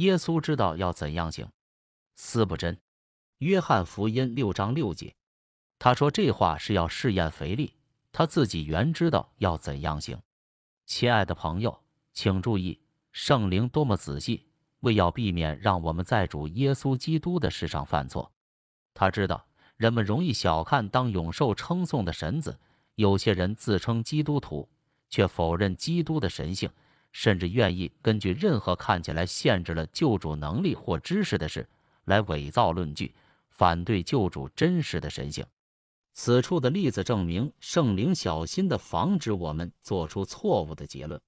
耶稣知道要怎样行。斯不真，约翰福音六章六节。他说这话是要试验腓力。他自己原知道要怎样行。亲爱的朋友，请注意圣灵多么仔细，为要避免让我们在主耶稣基督的事上犯错。他知道人们容易小看当永受称颂的神子。有些人自称基督徒，却否认基督的神性。甚至愿意根据任何看起来限制了救主能力或知识的事来伪造论据，反对救主真实的神性。此处的例子证明圣灵小心地防止我们做出错误的结论。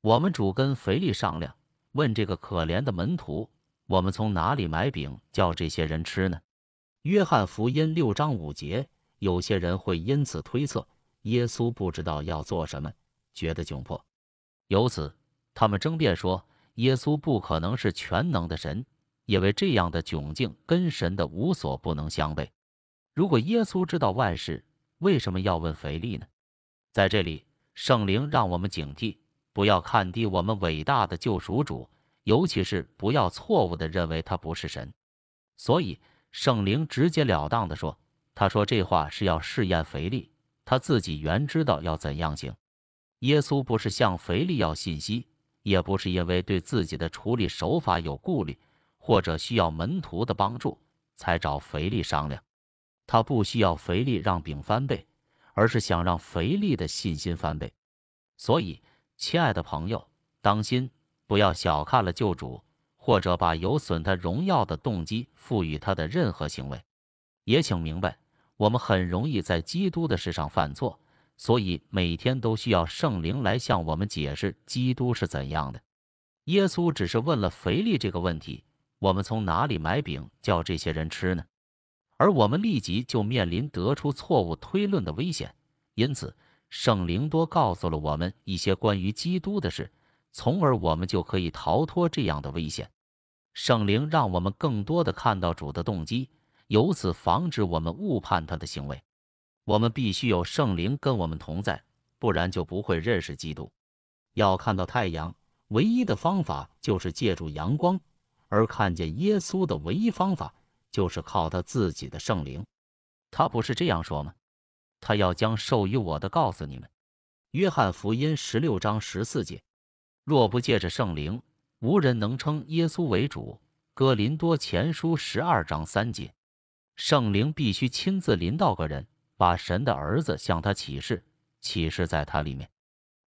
我们主跟腓力商量，问这个可怜的门徒：“我们从哪里买饼叫这些人吃呢？”约翰福音六章五节。有些人会因此推测，耶稣不知道要做什么，觉得窘迫，由此。他们争辩说，耶稣不可能是全能的神，因为这样的窘境跟神的无所不能相悖。如果耶稣知道万事，为什么要问腓力呢？在这里，圣灵让我们警惕，不要看低我们伟大的救赎主，尤其是不要错误的认为他不是神。所以，圣灵直截了当的说，他说这话是要试验腓力，他自己原知道要怎样行。耶稣不是向腓力要信息。也不是因为对自己的处理手法有顾虑，或者需要门徒的帮助才找肥力商量。他不需要肥力让饼翻倍，而是想让肥力的信心翻倍。所以，亲爱的朋友，当心不要小看了救主，或者把有损他荣耀的动机赋予他的任何行为。也请明白，我们很容易在基督的事上犯错。所以每天都需要圣灵来向我们解释基督是怎样的。耶稣只是问了肥力这个问题：“我们从哪里买饼叫这些人吃呢？”而我们立即就面临得出错误推论的危险。因此，圣灵多告诉了我们一些关于基督的事，从而我们就可以逃脱这样的危险。圣灵让我们更多的看到主的动机，由此防止我们误判他的行为。我们必须有圣灵跟我们同在，不然就不会认识基督。要看到太阳，唯一的方法就是借助阳光；而看见耶稣的唯一方法，就是靠他自己的圣灵。他不是这样说吗？他要将授予我的告诉你们，《约翰福音》十六章十四节：“若不借着圣灵，无人能称耶稣为主。”《哥林多前书》十二章三节：“圣灵必须亲自临到个人。”把神的儿子向他启示，启示在他里面，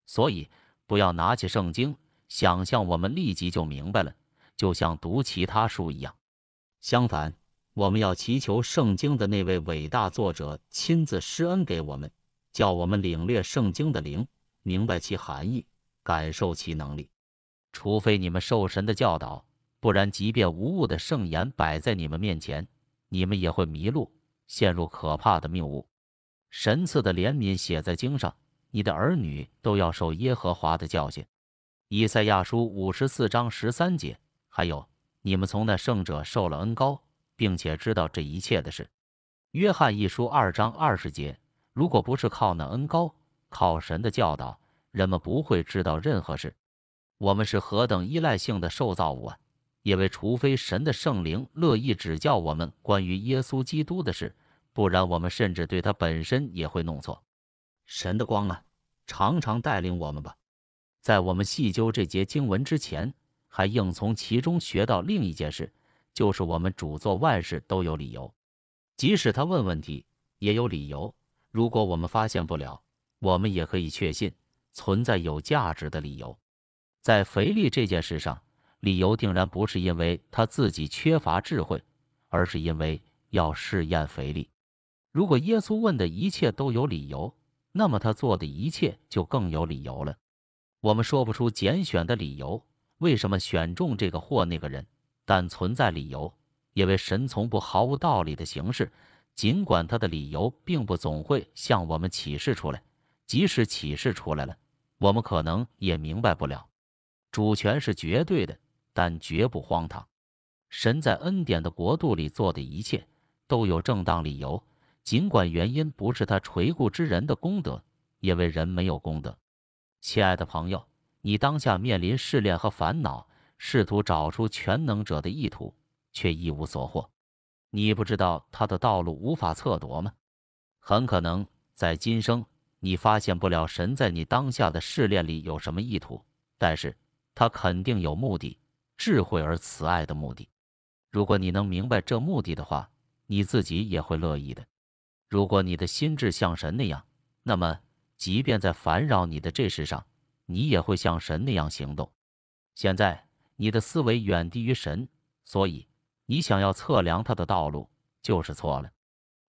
所以不要拿起圣经，想象我们立即就明白了，就像读其他书一样。相反，我们要祈求圣经的那位伟大作者亲自施恩给我们，叫我们领略圣经的灵，明白其含义，感受其能力。除非你们受神的教导，不然，即便无误的圣言摆在你们面前，你们也会迷路，陷入可怕的谬误。神赐的怜悯写在经上，你的儿女都要受耶和华的教训。以赛亚书五十四章十三节，还有你们从那圣者受了恩高，并且知道这一切的事。约翰一书二章二十节，如果不是靠那恩高，靠神的教导，人们不会知道任何事。我们是何等依赖性的受造物啊！因为除非神的圣灵乐意指教我们关于耶稣基督的事。不然，我们甚至对他本身也会弄错。神的光啊，常常带领我们吧。在我们细究这节经文之前，还应从其中学到另一件事，就是我们主做万事都有理由，即使他问问题也有理由。如果我们发现不了，我们也可以确信存在有价值的理由。在肥力这件事上，理由定然不是因为他自己缺乏智慧，而是因为要试验肥力。如果耶稣问的一切都有理由，那么他做的一切就更有理由了。我们说不出拣选的理由，为什么选中这个或那个人，但存在理由，因为神从不毫无道理的行事。尽管他的理由并不总会向我们启示出来，即使启示出来了，我们可能也明白不了。主权是绝对的，但绝不荒唐。神在恩典的国度里做的一切都有正当理由。尽管原因不是他垂顾之人的功德，因为人没有功德。亲爱的朋友，你当下面临试炼和烦恼，试图找出全能者的意图，却一无所获。你不知道他的道路无法测夺吗？很可能在今生你发现不了神在你当下的试炼里有什么意图，但是他肯定有目的，智慧而慈爱的目的。如果你能明白这目的的话，你自己也会乐意的。如果你的心智像神那样，那么即便在烦扰你的这事上，你也会像神那样行动。现在你的思维远低于神，所以你想要测量他的道路就是错了。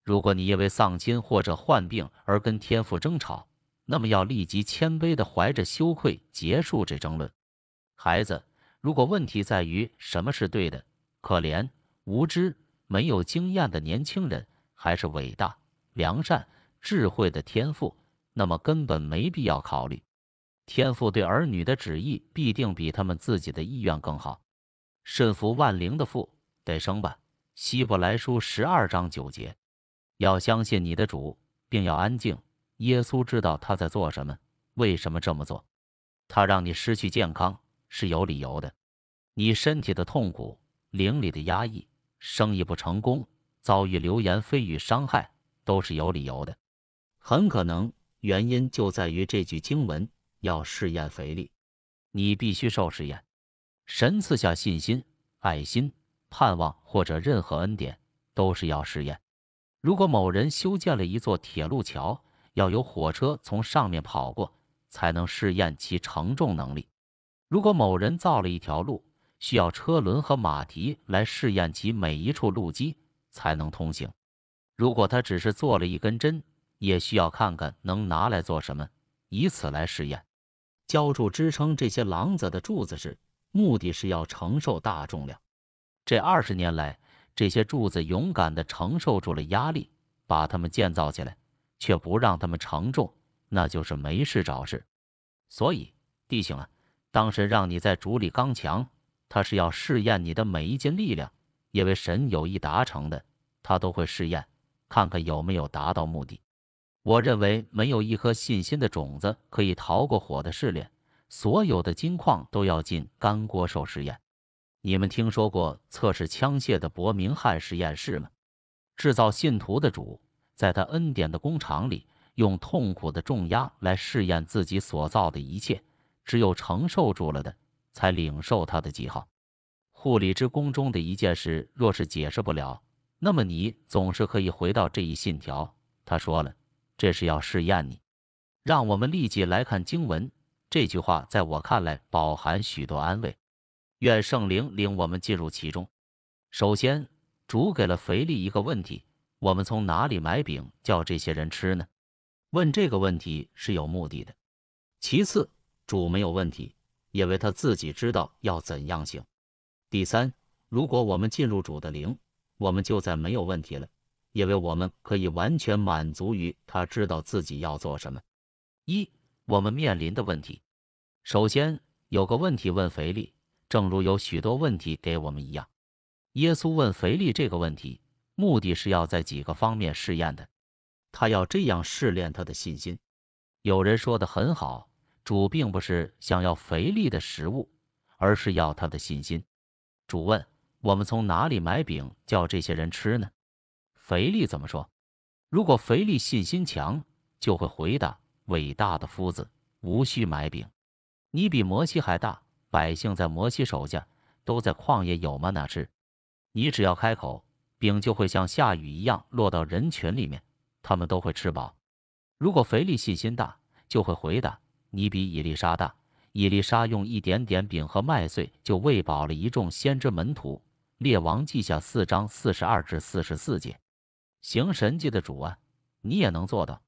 如果你因为丧亲或者患病而跟天父争吵，那么要立即谦卑地怀着羞愧结束这争论。孩子，如果问题在于什么是对的，可怜无知没有经验的年轻人还是伟大。良善智慧的天赋，那么根本没必要考虑天赋对儿女的旨意，必定比他们自己的意愿更好。顺服万灵的父，得生吧。希伯来书十二章九节，要相信你的主，并要安静。耶稣知道他在做什么，为什么这么做？他让你失去健康是有理由的。你身体的痛苦，灵里的压抑，生意不成功，遭遇流言蜚语伤害。都是有理由的，很可能原因就在于这句经文要试验肥力，你必须受试验。神赐下信心、爱心、盼望或者任何恩典，都是要试验。如果某人修建了一座铁路桥，要有火车从上面跑过才能试验其承重能力；如果某人造了一条路，需要车轮和马蹄来试验其每一处路基才能通行。如果他只是做了一根针，也需要看看能拿来做什么，以此来试验。浇筑支撑这些廊子的柱子时，目的是要承受大重量。这二十年来，这些柱子勇敢地承受住了压力，把它们建造起来，却不让它们承重，那就是没事找事。所以，弟兄啊，当时让你在竹里刚强，他是要试验你的每一斤力量，因为神有意达成的，他都会试验。看看有没有达到目的。我认为没有一颗信心的种子可以逃过火的试炼。所有的金矿都要进干锅受试验。你们听说过测试枪械的伯明翰实验室吗？制造信徒的主在他恩典的工厂里，用痛苦的重压来试验自己所造的一切。只有承受住了的，才领受他的记号。护理之宫中的一件事，若是解释不了。那么你总是可以回到这一信条，他说了，这是要试验你。让我们立即来看经文。这句话在我看来饱含许多安慰。愿圣灵领我们进入其中。首先，主给了腓力一个问题：我们从哪里买饼叫这些人吃呢？问这个问题是有目的的。其次，主没有问题，因为他自己知道要怎样行。第三，如果我们进入主的灵。我们就再没有问题了，因为我们可以完全满足于他知道自己要做什么。一、我们面临的问题。首先有个问题问腓力，正如有许多问题给我们一样。耶稣问腓力这个问题，目的是要在几个方面试验的，他要这样试炼他的信心。有人说的很好，主并不是想要腓力的食物，而是要他的信心。主问。我们从哪里买饼叫这些人吃呢？肥力怎么说？如果肥力信心强，就会回答：伟大的夫子，无需买饼。你比摩西还大，百姓在摩西手下都在旷野有吗？那吃？你只要开口，饼就会像下雨一样落到人群里面，他们都会吃饱。如果肥力信心大，就会回答：你比伊丽莎大，伊丽莎用一点点饼和麦穗就喂饱了一众先知门徒。列王记下四章四十二至四十四节，行神迹的主啊，你也能做到。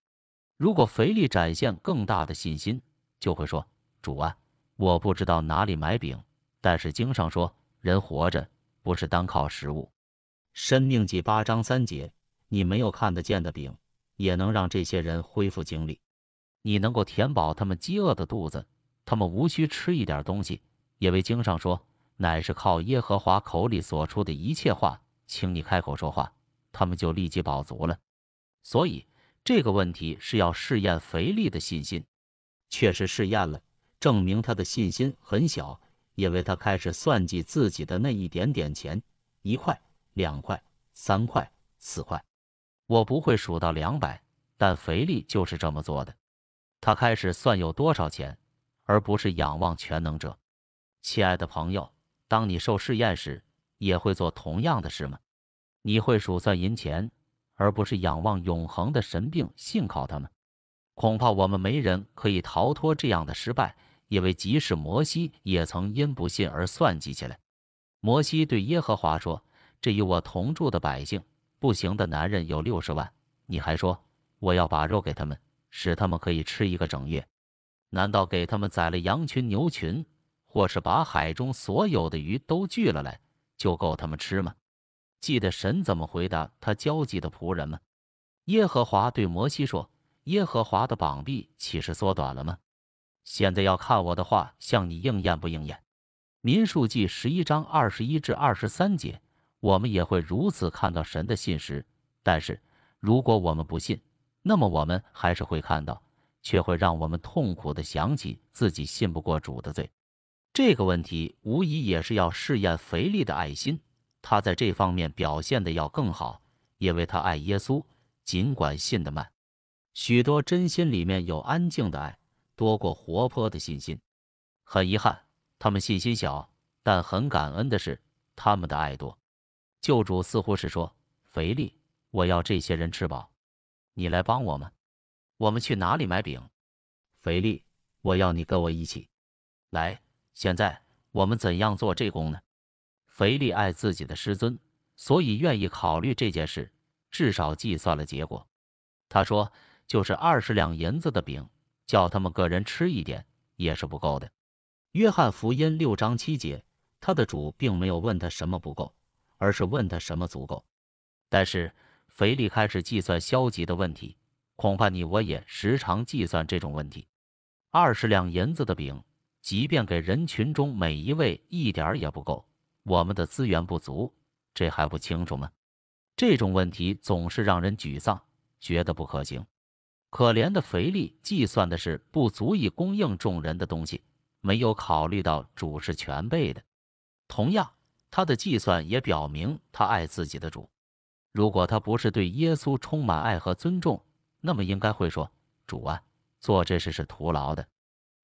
如果腓力展现更大的信心，就会说：“主啊，我不知道哪里买饼，但是经上说，人活着不是单靠食物。申命记八章三节，你没有看得见的饼，也能让这些人恢复精力，你能够填饱他们饥饿的肚子，他们无需吃一点东西，也为经上说。”乃是靠耶和华口里所出的一切话，请你开口说话，他们就立即饱足了。所以这个问题是要试验肥力的信心，确实试验了，证明他的信心很小，因为他开始算计自己的那一点点钱，一块、两块、三块、四块，我不会数到两百，但肥力就是这么做的。他开始算有多少钱，而不是仰望全能者。亲爱的朋友。当你受试验时，也会做同样的事吗？你会数算银钱，而不是仰望永恒的神，并信靠他们？恐怕我们没人可以逃脱这样的失败，因为即使摩西也曾因不信而算计起来。摩西对耶和华说：“这与我同住的百姓，不行的男人有六十万。你还说我要把肉给他们，使他们可以吃一个整月？难道给他们宰了羊群、牛群？”或是把海中所有的鱼都聚了来，就够他们吃吗？记得神怎么回答他焦急的仆人吗？耶和华对摩西说：“耶和华的膀臂岂是缩短了吗？现在要看我的话向你应验不应验。”民数记十一章二十一至二十三节，我们也会如此看到神的信实，但是如果我们不信，那么我们还是会看到，却会让我们痛苦的想起自己信不过主的罪。这个问题无疑也是要试验肥力的爱心，他在这方面表现的要更好，因为他爱耶稣，尽管信得慢。许多真心里面有安静的爱，多过活泼的信心。很遗憾，他们信心小，但很感恩的是他们的爱多。救主似乎是说：“肥力，我要这些人吃饱，你来帮我们。我们去哪里买饼？”肥力，我要你跟我一起来。现在我们怎样做这功呢？肥力爱自己的师尊，所以愿意考虑这件事，至少计算了结果。他说：“就是二十两银子的饼，叫他们个人吃一点也是不够的。”《约翰福音》六章七节，他的主并没有问他什么不够，而是问他什么足够。但是肥力开始计算消极的问题，恐怕你我也时常计算这种问题。二十两银子的饼。即便给人群中每一位一点儿也不够，我们的资源不足，这还不清楚吗？这种问题总是让人沮丧，觉得不可行。可怜的肥力计算的是不足以供应众人的东西，没有考虑到主是全备的。同样，他的计算也表明他爱自己的主。如果他不是对耶稣充满爱和尊重，那么应该会说：“主啊，做这事是徒劳的。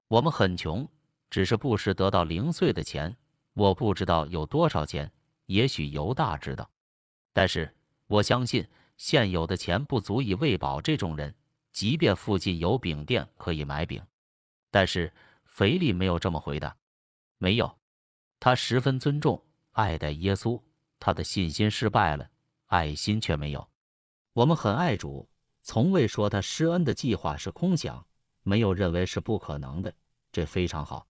我们很穷。”只是不时得到零碎的钱，我不知道有多少钱，也许犹大知道，但是我相信现有的钱不足以喂饱这种人，即便附近有饼店可以买饼。但是腓力没有这么回答，没有，他十分尊重爱戴耶稣，他的信心失败了，爱心却没有。我们很爱主，从未说他施恩的计划是空想，没有认为是不可能的，这非常好。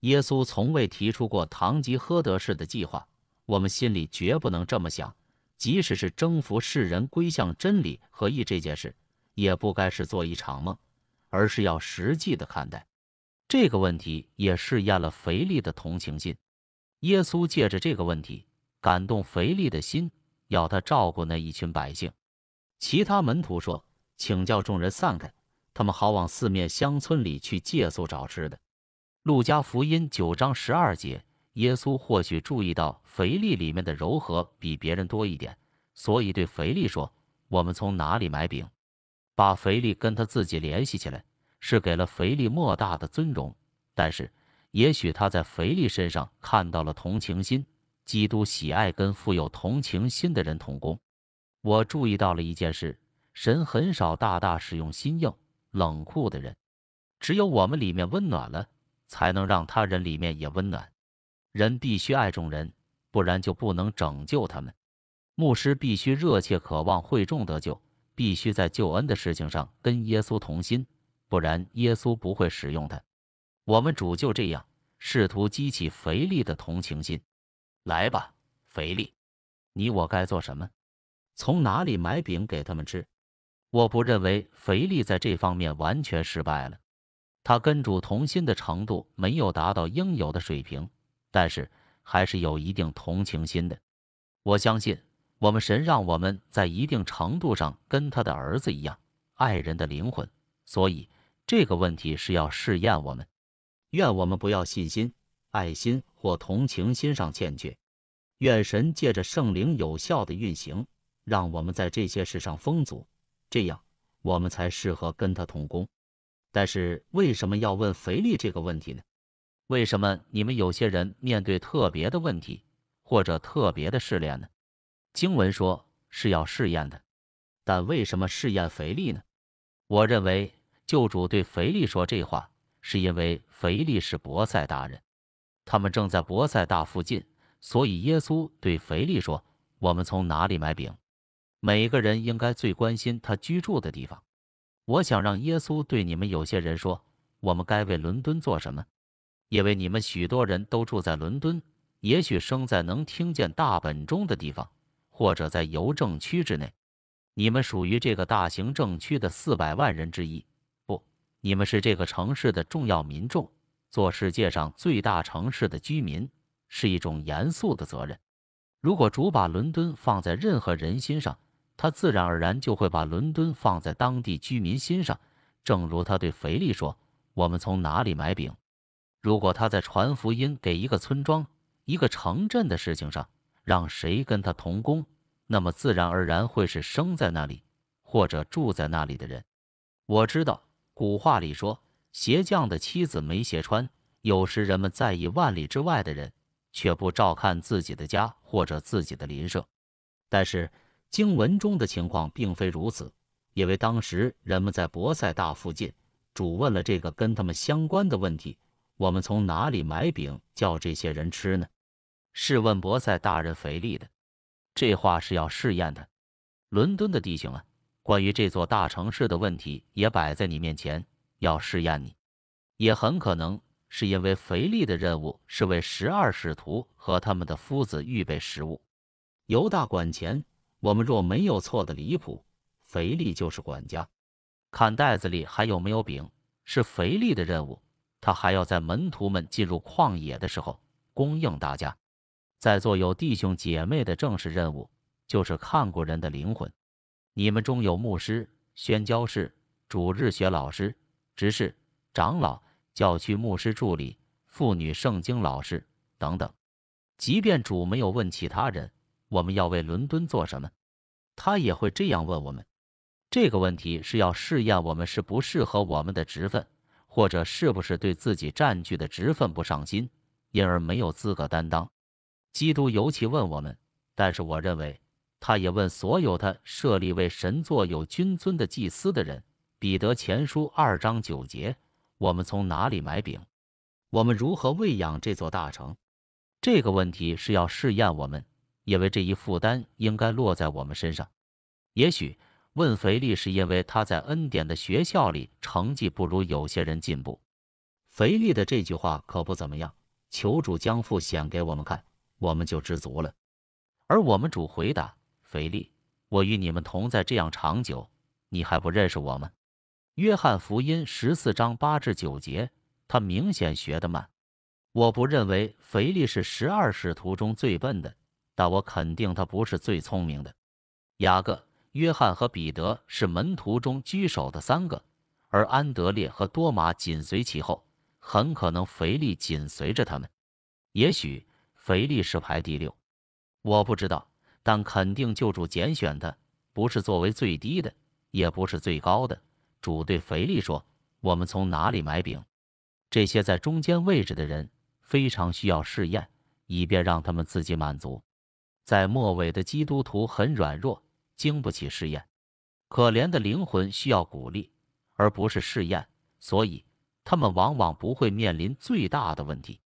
耶稣从未提出过堂吉诃德式的计划，我们心里绝不能这么想。即使是征服世人归向真理和义这件事，也不该是做一场梦，而是要实际的看待。这个问题也试验了腓力的同情心。耶稣借着这个问题感动腓力的心，要他照顾那一群百姓。其他门徒说：“请叫众人散开，他们好往四面乡村里去借宿找吃的。”路加福音九章十二节，耶稣或许注意到腓力里面的柔和比别人多一点，所以对腓力说：“我们从哪里买饼？”把腓力跟他自己联系起来，是给了腓力莫大的尊荣。但是，也许他在腓力身上看到了同情心。基督喜爱跟富有同情心的人同工。我注意到了一件事：神很少大大使用心硬、冷酷的人，只有我们里面温暖了。才能让他人里面也温暖。人必须爱众人，不然就不能拯救他们。牧师必须热切渴望会众得救，必须在救恩的事情上跟耶稣同心，不然耶稣不会使用他。我们主就这样试图激起腓力的同情心。来吧，腓力，你我该做什么？从哪里买饼给他们吃？我不认为腓力在这方面完全失败了。他跟主同心的程度没有达到应有的水平，但是还是有一定同情心的。我相信我们神让我们在一定程度上跟他的儿子一样爱人的灵魂，所以这个问题是要试验我们。愿我们不要信心、爱心或同情心上欠缺，愿神借着圣灵有效的运行，让我们在这些事上丰足，这样我们才适合跟他同工。但是为什么要问肥力这个问题呢？为什么你们有些人面对特别的问题或者特别的试炼呢？经文说是要试验的，但为什么试验肥力呢？我认为救主对肥力说这话，是因为肥力是伯赛大人，他们正在伯赛大附近，所以耶稣对肥力说：“我们从哪里买饼？”每个人应该最关心他居住的地方。我想让耶稣对你们有些人说，我们该为伦敦做什么？因为你们许多人都住在伦敦，也许生在能听见大本钟的地方，或者在邮政区之内。你们属于这个大行政区的四百万人之一。不，你们是这个城市的重要民众。做世界上最大城市的居民是一种严肃的责任。如果主把伦敦放在任何人心上，他自然而然就会把伦敦放在当地居民心上，正如他对肥力说：“我们从哪里买饼？”如果他在传福音给一个村庄、一个城镇的事情上让谁跟他同工，那么自然而然会是生在那里或者住在那里的人。我知道古话里说：“鞋匠的妻子没鞋穿。”有时人们在意万里之外的人，却不照看自己的家或者自己的邻舍，但是。经文中的情况并非如此，因为当时人们在博塞大附近，主问了这个跟他们相关的问题：我们从哪里买饼叫这些人吃呢？试问博塞大人腓力的，这话是要试验的。伦敦的弟兄啊，关于这座大城市的问题也摆在你面前，要试验你。也很可能是因为腓力的任务是为十二使徒和他们的夫子预备食物，犹大管钱。我们若没有错的离谱，肥力就是管家，看袋子里还有没有饼，是肥力的任务。他还要在门徒们进入旷野的时候供应大家。在座有弟兄姐妹的正式任务，就是看过人的灵魂。你们中有牧师、宣教士、主日学老师、执事、长老、教区牧师助理、妇女圣经老师等等。即便主没有问其他人。我们要为伦敦做什么？他也会这样问我们。这个问题是要试验我们是不适合我们的职分，或者是不是对自己占据的职分不上心，因而没有资格担当。基督尤其问我们，但是我认为他也问所有他设立为神座有君尊的祭司的人。彼得前书二章九节：我们从哪里买饼？我们如何喂养这座大城？这个问题是要试验我们。因为这一负担应该落在我们身上。也许问肥力，是因为他在恩典的学校里成绩不如有些人进步。肥力的这句话可不怎么样。求主将复显给我们看，我们就知足了。而我们主回答肥力：“我与你们同在这样长久，你还不认识我吗？”约翰福音十四章八至九节。他明显学得慢。我不认为肥力是十二使徒中最笨的。但我肯定他不是最聪明的。雅各、约翰和彼得是门徒中居首的三个，而安德烈和多马紧随其后，很可能腓力紧随着他们。也许腓力是排第六，我不知道，但肯定救主拣选的不是作为最低的，也不是最高的。主对腓力说：“我们从哪里买饼？”这些在中间位置的人非常需要试验，以便让他们自己满足。在末尾的基督徒很软弱，经不起试验。可怜的灵魂需要鼓励，而不是试验，所以他们往往不会面临最大的问题。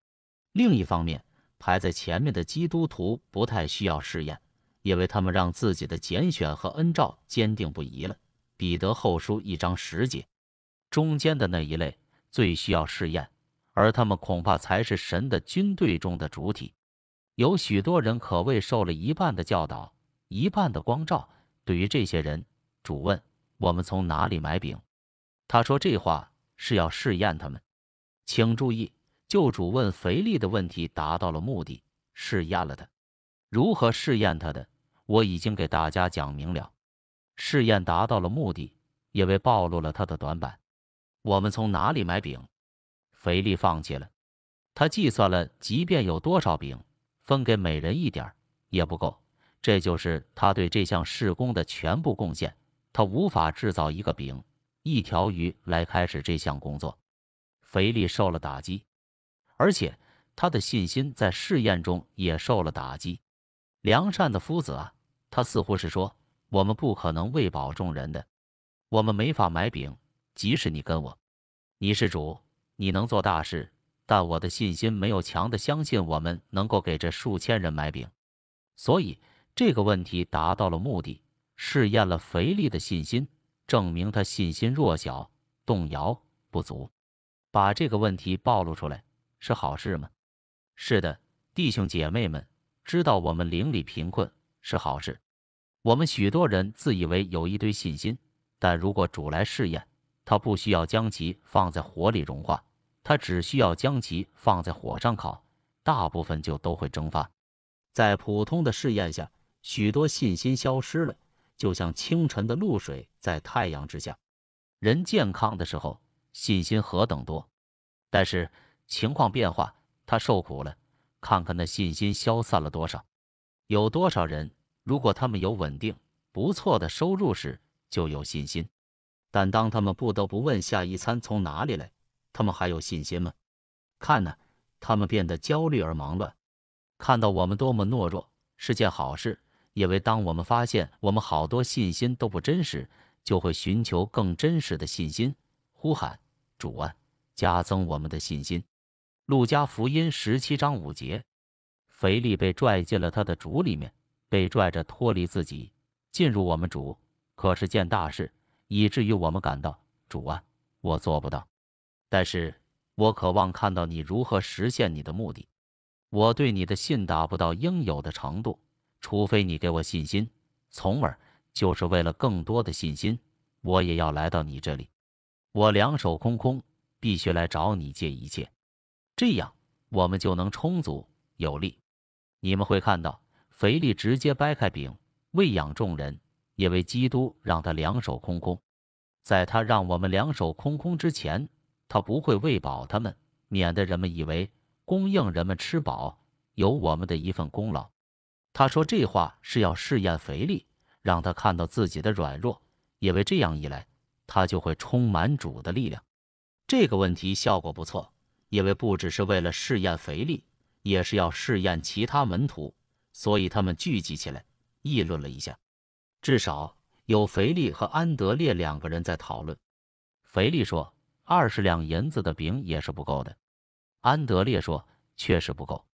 另一方面，排在前面的基督徒不太需要试验，因为他们让自己的拣选和恩照坚定不移了。彼得后书一章十节。中间的那一类最需要试验，而他们恐怕才是神的军队中的主体。有许多人可谓受了一半的教导，一半的光照。对于这些人，主问：“我们从哪里买饼？”他说这话是要试验他们。请注意，就主问肥力的问题达到了目的，试验了他。如何试验他的？我已经给大家讲明了。试验达到了目的，也为暴露了他的短板。我们从哪里买饼？肥力放弃了。他计算了，即便有多少饼。分给每人一点也不够，这就是他对这项施工的全部贡献。他无法制造一个饼、一条鱼来开始这项工作。肥力受了打击，而且他的信心在试验中也受了打击。良善的夫子啊，他似乎是说，我们不可能喂饱众人的，我们没法买饼。即使你跟我，你是主，你能做大事。但我的信心没有强的相信我们能够给这数千人买饼，所以这个问题达到了目的，试验了肥力的信心，证明他信心弱小，动摇不足。把这个问题暴露出来是好事吗？是的，弟兄姐妹们，知道我们邻里贫困是好事。我们许多人自以为有一堆信心，但如果主来试验，他不需要将其放在火里融化。他只需要将其放在火上烤，大部分就都会蒸发。在普通的试验下，许多信心消失了，就像清晨的露水在太阳之下。人健康的时候，信心何等多！但是情况变化，他受苦了。看看那信心消散了多少？有多少人？如果他们有稳定不错的收入时，就有信心；但当他们不得不问下一餐从哪里来？他们还有信心吗？看呐，他们变得焦虑而忙乱。看到我们多么懦弱是件好事，因为当我们发现我们好多信心都不真实，就会寻求更真实的信心，呼喊：“主啊，加增我们的信心。”路加福音十七章五节。腓力被拽进了他的主里面，被拽着脱离自己，进入我们主，可是件大事，以至于我们感到：“主啊，我做不到。”但是我渴望看到你如何实现你的目的。我对你的信达不到应有的程度，除非你给我信心，从而就是为了更多的信心，我也要来到你这里。我两手空空，必须来找你借一切，这样我们就能充足有力。你们会看到，肥力直接掰开饼喂养众人，因为基督让他两手空空，在他让我们两手空空之前。他不会喂饱他们，免得人们以为供应人们吃饱有我们的一份功劳。他说这话是要试验肥力，让他看到自己的软弱，因为这样一来，他就会充满主的力量。这个问题效果不错，因为不只是为了试验肥力，也是要试验其他门徒，所以他们聚集起来议论了一下。至少有肥力和安德烈两个人在讨论。肥力说。二十两银子的饼也是不够的，安德烈说：“确实不够。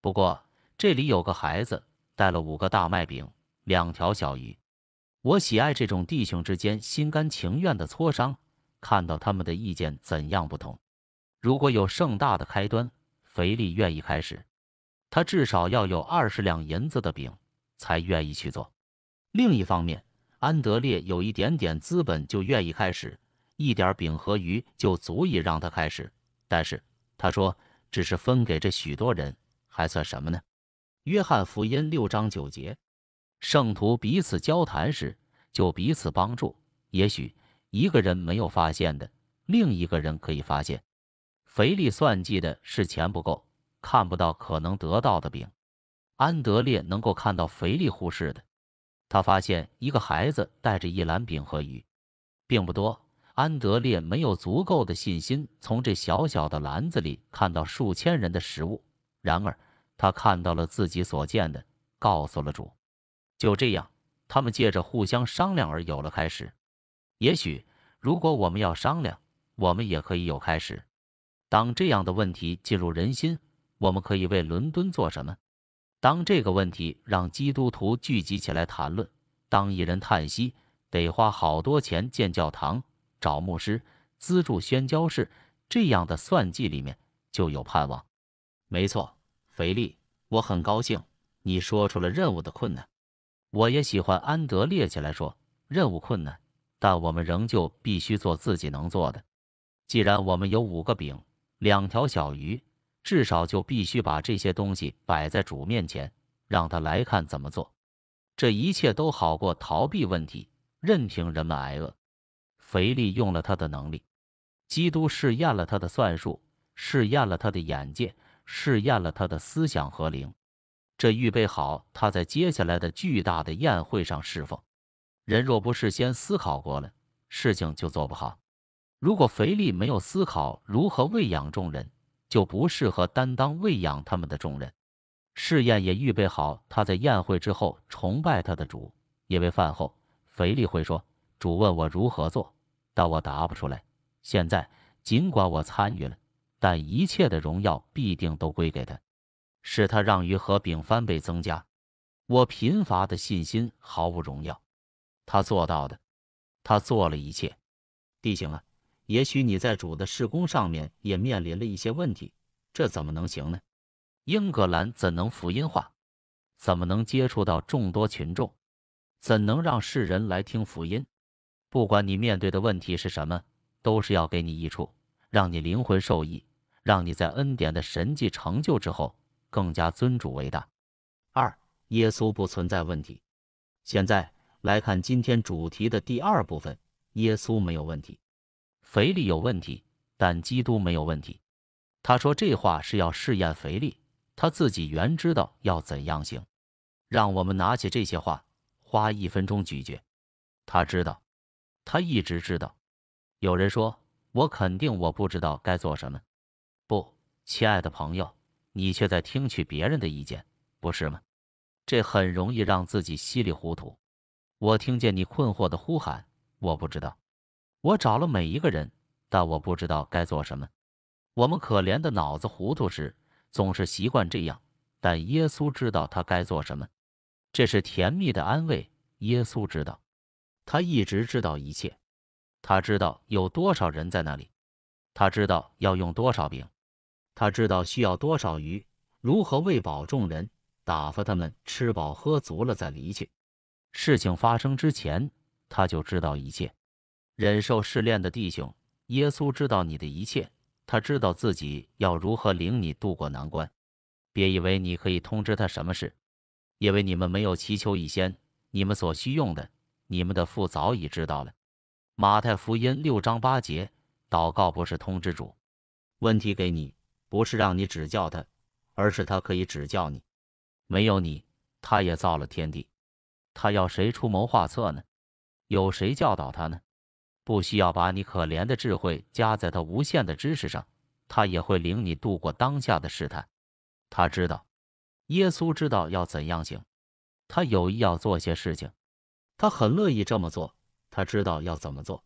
不过这里有个孩子带了五个大麦饼，两条小鱼。我喜爱这种弟兄之间心甘情愿的磋商，看到他们的意见怎样不同。如果有盛大的开端，肥力愿意开始，他至少要有二十两银子的饼才愿意去做。另一方面，安德烈有一点点资本就愿意开始。”一点饼和鱼就足以让他开始，但是他说，只是分给这许多人，还算什么呢？约翰福音六章九节，圣徒彼此交谈时就彼此帮助，也许一个人没有发现的，另一个人可以发现。腓力算计的是钱不够，看不到可能得到的饼；安德烈能够看到腓力忽视的，他发现一个孩子带着一篮饼和鱼，并不多。安德烈没有足够的信心从这小小的篮子里看到数千人的食物。然而，他看到了自己所见的，告诉了主。就这样，他们借着互相商量而有了开始。也许，如果我们要商量，我们也可以有开始。当这样的问题进入人心，我们可以为伦敦做什么？当这个问题让基督徒聚集起来谈论，当一人叹息，得花好多钱建教堂。找牧师资助宣教士，这样的算计里面就有盼望。没错，肥力，我很高兴你说出了任务的困难。我也喜欢安德列起来说，任务困难，但我们仍旧必须做自己能做的。既然我们有五个饼、两条小鱼，至少就必须把这些东西摆在主面前，让他来看怎么做。这一切都好过逃避问题，任凭人们挨饿。腓力用了他的能力，基督试验了他的算术，试验了他的眼界，试验了他的思想和灵，这预备好他在接下来的巨大的宴会上侍奉。人若不事先思考过了，事情就做不好。如果腓力没有思考如何喂养众人，就不适合担当喂养他们的重任。试验也预备好他在宴会之后崇拜他的主，因为饭后腓力会说：“主问我如何做。”但我答不出来。现在，尽管我参与了，但一切的荣耀必定都归给他，是他让于和饼翻倍增加。我贫乏的信心毫无荣耀，他做到的，他做了一切。弟兄啊，也许你在主的事工上面也面临了一些问题，这怎么能行呢？英格兰怎能福音化？怎么能接触到众多群众？怎能让世人来听福音？不管你面对的问题是什么，都是要给你益处，让你灵魂受益，让你在恩典的神迹成就之后更加尊主为大。二、耶稣不存在问题。现在来看今天主题的第二部分：耶稣没有问题，腓力有问题，但基督没有问题。他说这话是要试验腓力，他自己原知道要怎样行。让我们拿起这些话，花一分钟咀嚼。他知道。他一直知道。有人说：“我肯定我不知道该做什么。”不，亲爱的朋友，你却在听取别人的意见，不是吗？这很容易让自己稀里糊涂。我听见你困惑的呼喊：“我不知道。”我找了每一个人，但我不知道该做什么。我们可怜的脑子糊涂时，总是习惯这样。但耶稣知道他该做什么。这是甜蜜的安慰。耶稣知道。他一直知道一切，他知道有多少人在那里，他知道要用多少饼，他知道需要多少鱼，如何喂饱众人，打发他们吃饱喝足了再离去。事情发生之前，他就知道一切。忍受试炼的弟兄，耶稣知道你的一切，他知道自己要如何领你渡过难关。别以为你可以通知他什么事，因为你们没有祈求一先，你们所需用的。你们的父早已知道了。马太福音六章八节，祷告不是通知主。问题给你，不是让你指教他，而是他可以指教你。没有你，他也造了天地。他要谁出谋划策呢？有谁教导他呢？不需要把你可怜的智慧加在他无限的知识上，他也会领你度过当下的试探。他知道，耶稣知道要怎样行。他有意要做些事情。他很乐意这么做，他知道要怎么做。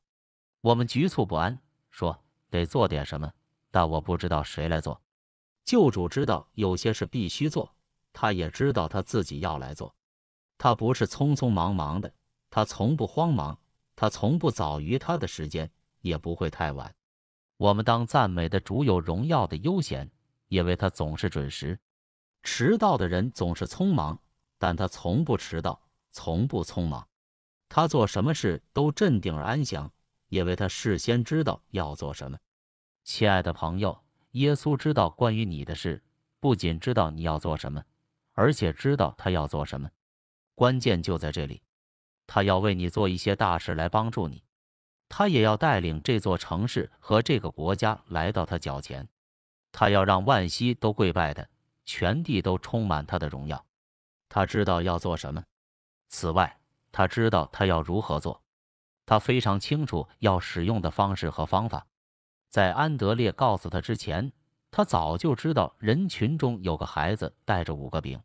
我们局促不安，说得做点什么，但我不知道谁来做。旧主知道有些事必须做，他也知道他自己要来做。他不是匆匆忙忙的，他从不慌忙，他从不早于他的时间，也不会太晚。我们当赞美的主有荣耀的悠闲，因为他总是准时。迟到的人总是匆忙，但他从不迟到，从不匆忙。他做什么事都镇定而安详，因为他事先知道要做什么。亲爱的朋友，耶稣知道关于你的事，不仅知道你要做什么，而且知道他要做什么。关键就在这里，他要为你做一些大事来帮助你，他也要带领这座城市和这个国家来到他脚前，他要让万希都跪拜的，全地都充满他的荣耀。他知道要做什么。此外。他知道他要如何做，他非常清楚要使用的方式和方法。在安德烈告诉他之前，他早就知道人群中有个孩子带着五个饼。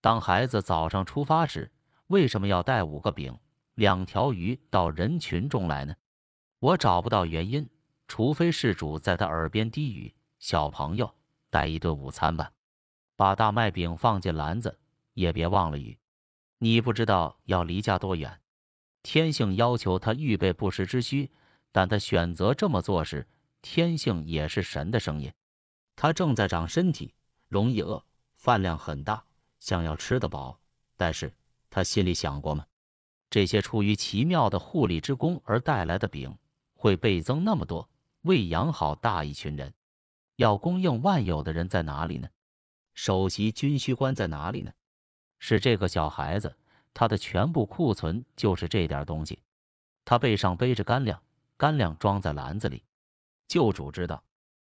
当孩子早上出发时，为什么要带五个饼、两条鱼到人群中来呢？我找不到原因，除非事主在他耳边低语：“小朋友，带一顿午餐吧，把大麦饼放进篮子，也别忘了鱼。”你不知道要离家多远，天性要求他预备不时之需，但他选择这么做时，天性也是神的声音。他正在长身体，容易饿，饭量很大，想要吃得饱。但是他心里想过吗？这些出于奇妙的护理之功而带来的饼会倍增那么多，喂养好大一群人，要供应万有的人在哪里呢？首席军需官在哪里呢？是这个小孩子，他的全部库存就是这点东西。他背上背着干粮，干粮装在篮子里。救主知道，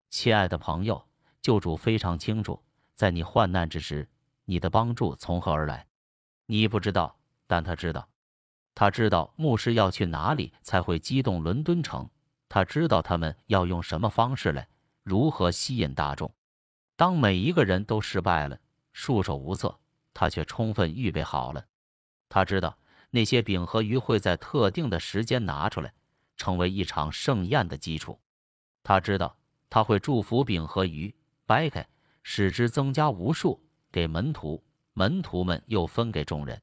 亲爱的朋友，救主非常清楚，在你患难之时，你的帮助从何而来？你不知道，但他知道。他知道牧师要去哪里才会激动伦敦城。他知道他们要用什么方式来，如何吸引大众。当每一个人都失败了，束手无策。他却充分预备好了。他知道那些饼和鱼会在特定的时间拿出来，成为一场盛宴的基础。他知道他会祝福饼和鱼，掰开，使之增加无数，给门徒，门徒们又分给众人。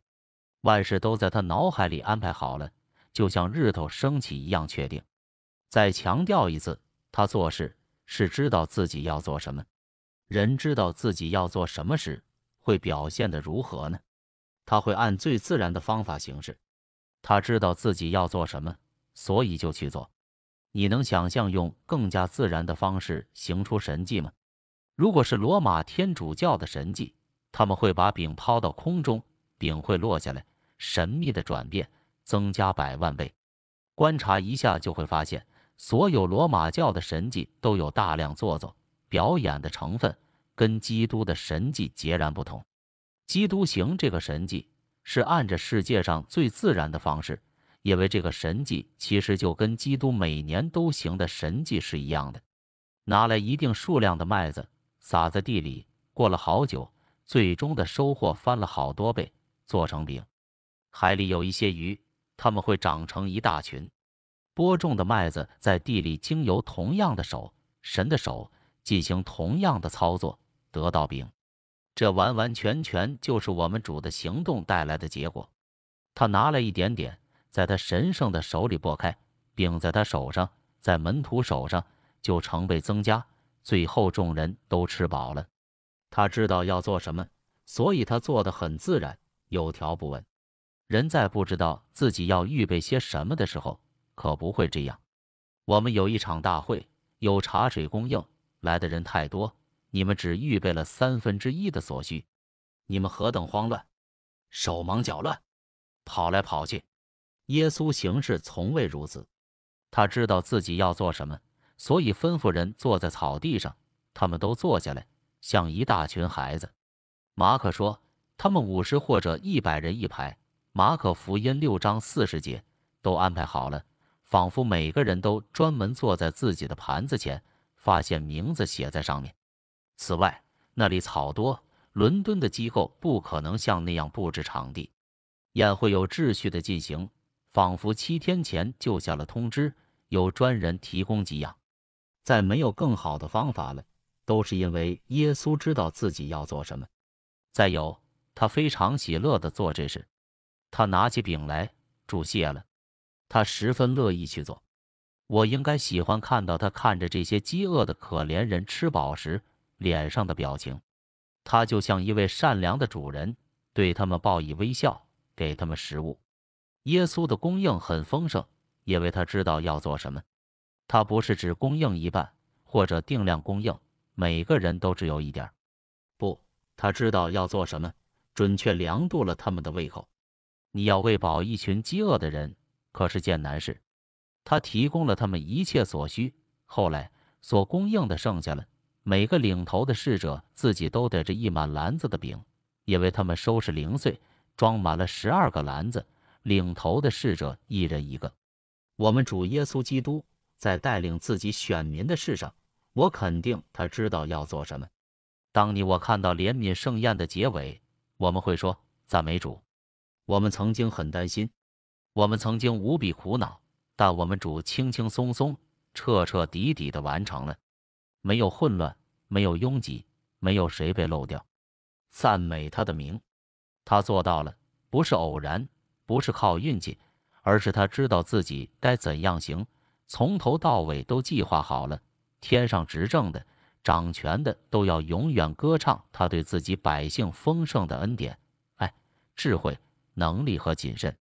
万事都在他脑海里安排好了，就像日头升起一样确定。再强调一次，他做事是知道自己要做什么，人知道自己要做什么时，会表现得如何呢？他会按最自然的方法行事。他知道自己要做什么，所以就去做。你能想象用更加自然的方式行出神迹吗？如果是罗马天主教的神迹，他们会把饼抛到空中，饼会落下来，神秘的转变增加百万倍。观察一下就会发现，所有罗马教的神迹都有大量做作表演的成分。跟基督的神迹截然不同，基督行这个神迹是按着世界上最自然的方式，因为这个神迹其实就跟基督每年都行的神迹是一样的。拿来一定数量的麦子撒在地里，过了好久，最终的收获翻了好多倍，做成饼。海里有一些鱼，它们会长成一大群。播种的麦子在地里经由同样的手，神的手进行同样的操作。得到饼，这完完全全就是我们主的行动带来的结果。他拿了一点点，在他神圣的手里拨开，饼在他手上，在门徒手上就成倍增加。最后，众人都吃饱了。他知道要做什么，所以他做的很自然，有条不紊。人在不知道自己要预备些什么的时候，可不会这样。我们有一场大会，有茶水供应，来的人太多。你们只预备了三分之一的所需，你们何等慌乱，手忙脚乱，跑来跑去。耶稣行事从未如此，他知道自己要做什么，所以吩咐人坐在草地上。他们都坐下来，像一大群孩子。马可说，他们五十或者一百人一排。马可福音六章四十节都安排好了，仿佛每个人都专门坐在自己的盘子前，发现名字写在上面。此外，那里草多，伦敦的机构不可能像那样布置场地。宴会有秩序地进行，仿佛七天前就下了通知，有专人提供给养。再没有更好的方法了。都是因为耶稣知道自己要做什么。再有，他非常喜乐地做这事。他拿起饼来，祝谢了。他十分乐意去做。我应该喜欢看到他看着这些饥饿的可怜人吃饱时。脸上的表情，他就像一位善良的主人，对他们报以微笑，给他们食物。耶稣的供应很丰盛，因为他知道要做什么。他不是只供应一半，或者定量供应，每个人都只有一点。不，他知道要做什么，准确量度了他们的胃口。你要喂饱一群饥饿的人，可是件难事。他提供了他们一切所需，后来所供应的剩下了。每个领头的侍者自己都带着一满篮子的饼，也为他们收拾零碎，装满了十二个篮子。领头的侍者一人一个。我们主耶稣基督在带领自己选民的事上，我肯定他知道要做什么。当你我看到怜悯盛宴的结尾，我们会说赞美主。我们曾经很担心，我们曾经无比苦恼，但我们主轻轻松松、彻彻底底地完成了，没有混乱。没有拥挤，没有谁被漏掉。赞美他的名，他做到了，不是偶然，不是靠运气，而是他知道自己该怎样行，从头到尾都计划好了。天上执政的、掌权的都要永远歌唱他对自己百姓丰盛的恩典。哎，智慧、能力和谨慎。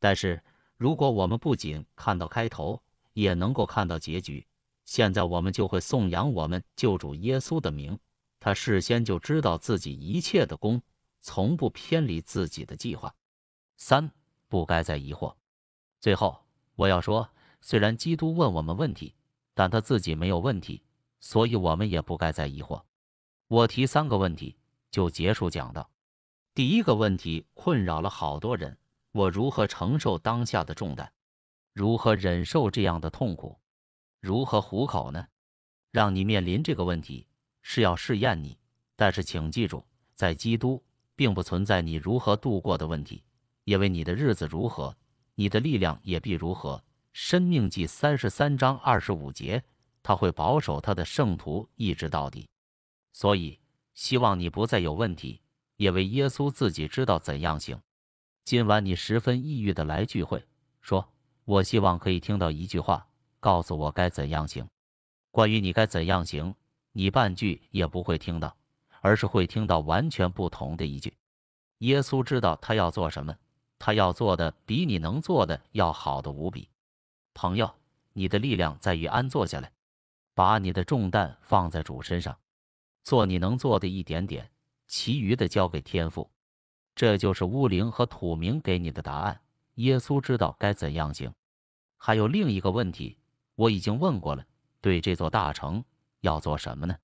但是，如果我们不仅看到开头，也能够看到结局。现在我们就会颂扬我们救主耶稣的名，他事先就知道自己一切的功，从不偏离自己的计划。三，不该再疑惑。最后我要说，虽然基督问我们问题，但他自己没有问题，所以我们也不该再疑惑。我提三个问题就结束讲道。第一个问题困扰了好多人：我如何承受当下的重担？如何忍受这样的痛苦？如何糊口呢？让你面临这个问题是要试验你，但是请记住，在基督并不存在你如何度过的问题，因为你的日子如何，你的力量也必如何。生命记三十三章二十五节，他会保守他的圣徒一直到底。所以希望你不再有问题，也为耶稣自己知道怎样行。今晚你十分抑郁的来聚会，说：“我希望可以听到一句话。”告诉我该怎样行，关于你该怎样行，你半句也不会听到，而是会听到完全不同的一句。耶稣知道他要做什么，他要做的比你能做的要好的无比。朋友，你的力量在于安坐下来，把你的重担放在主身上，做你能做的一点点，其余的交给天父。这就是乌灵和土明给你的答案。耶稣知道该怎样行。还有另一个问题。我已经问过了，对这座大城要做什么呢？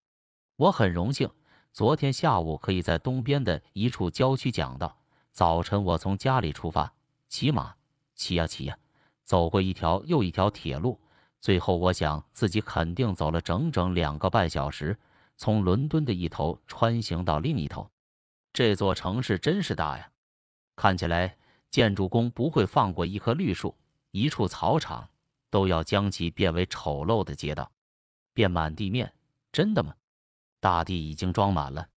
我很荣幸，昨天下午可以在东边的一处郊区讲道。早晨我从家里出发，骑马，骑呀骑呀，走过一条又一条铁路，最后我想自己肯定走了整整两个半小时，从伦敦的一头穿行到另一头。这座城市真是大呀！看起来建筑工不会放过一棵绿树，一处草场。都要将其变为丑陋的街道，变满地面。真的吗？大地已经装满了，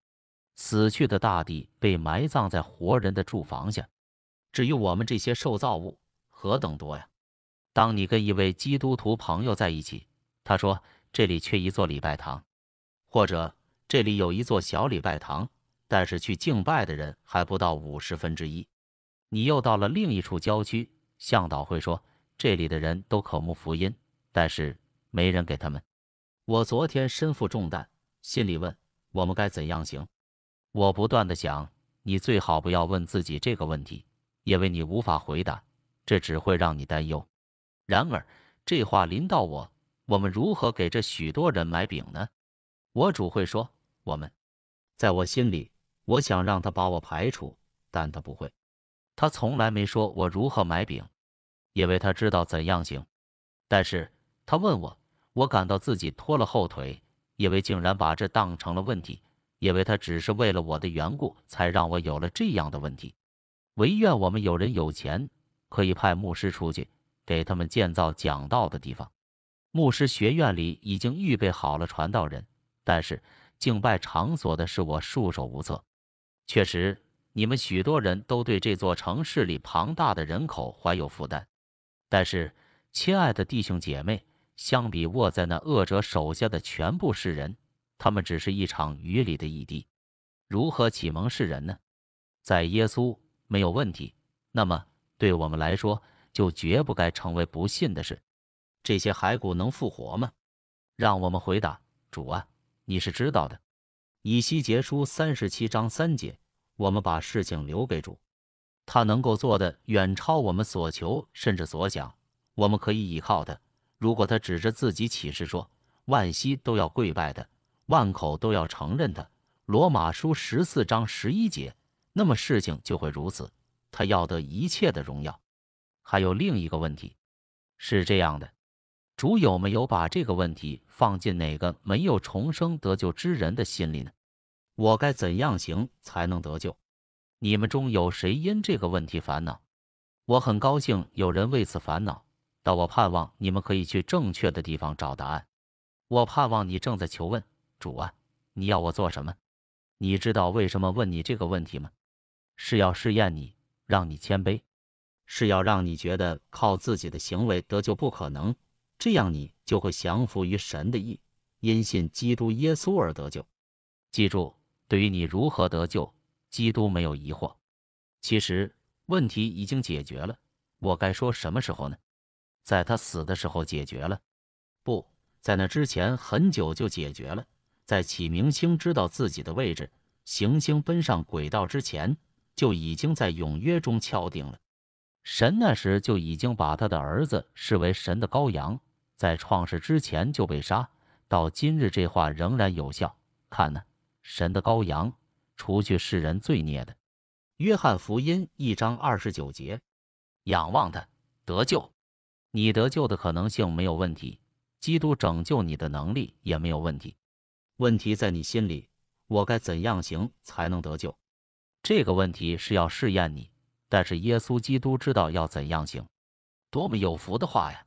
死去的大地被埋葬在活人的住房下。至于我们这些受造物，何等多呀！当你跟一位基督徒朋友在一起，他说这里缺一座礼拜堂，或者这里有一座小礼拜堂，但是去敬拜的人还不到五十分之一。你又到了另一处郊区，向导会说。这里的人都口慕福音，但是没人给他们。我昨天身负重担，心里问我们该怎样行。我不断的想，你最好不要问自己这个问题，因为你无法回答，这只会让你担忧。然而这话临到我，我们如何给这许多人买饼呢？我主会说我们，在我心里，我想让他把我排除，但他不会，他从来没说我如何买饼。因为他知道怎样行，但是他问我，我感到自己拖了后腿，因为竟然把这当成了问题。因为他只是为了我的缘故，才让我有了这样的问题。唯愿我们有人有钱，可以派牧师出去给他们建造讲道的地方。牧师学院里已经预备好了传道人，但是敬拜场所的是我束手无策。确实，你们许多人都对这座城市里庞大的人口怀有负担。但是，亲爱的弟兄姐妹，相比握在那恶者手下的全部世人，他们只是一场雨里的一滴。如何启蒙世人呢？在耶稣没有问题，那么对我们来说就绝不该成为不信的事。这些骸骨能复活吗？让我们回答主啊，你是知道的。以西结书三十七章三节，我们把事情留给主。他能够做的远超我们所求，甚至所想。我们可以依靠他。如果他指着自己启示说，万膝都要跪拜他，万口都要承认他，《罗马书》十四章十一节，那么事情就会如此。他要得一切的荣耀。还有另一个问题，是这样的：主有没有把这个问题放进哪个没有重生得救之人的心里呢？我该怎样行才能得救？你们中有谁因这个问题烦恼？我很高兴有人为此烦恼，但我盼望你们可以去正确的地方找答案。我盼望你正在求问主啊，你要我做什么？你知道为什么问你这个问题吗？是要试验你，让你谦卑，是要让你觉得靠自己的行为得救不可能，这样你就会降服于神的意，因信基督耶稣而得救。记住，对于你如何得救。基督没有疑惑，其实问题已经解决了。我该说什么时候呢？在他死的时候解决了，不在那之前很久就解决了。在启明星知道自己的位置，行星奔上轨道之前，就已经在永约中敲定了。神那时就已经把他的儿子视为神的羔羊，在创世之前就被杀。到今日，这话仍然有效。看呢，神的羔羊。除去世人罪孽的，《约翰福音》一章二十九节，仰望他得救，你得救的可能性没有问题，基督拯救你的能力也没有问题。问题在你心里，我该怎样行才能得救？这个问题是要试验你，但是耶稣基督知道要怎样行。多么有福的话呀！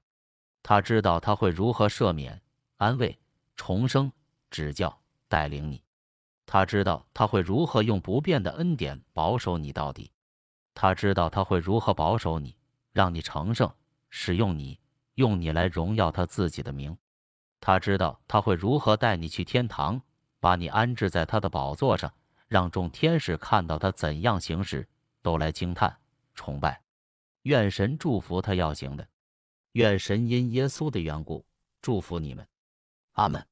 他知道他会如何赦免、安慰、重生、指教、带领你。他知道他会如何用不变的恩典保守你到底，他知道他会如何保守你，让你成圣，使用你，用你来荣耀他自己的名。他知道他会如何带你去天堂，把你安置在他的宝座上，让众天使看到他怎样行事，都来惊叹、崇拜。愿神祝福他要行的，愿神因耶稣的缘故祝福你们，阿门。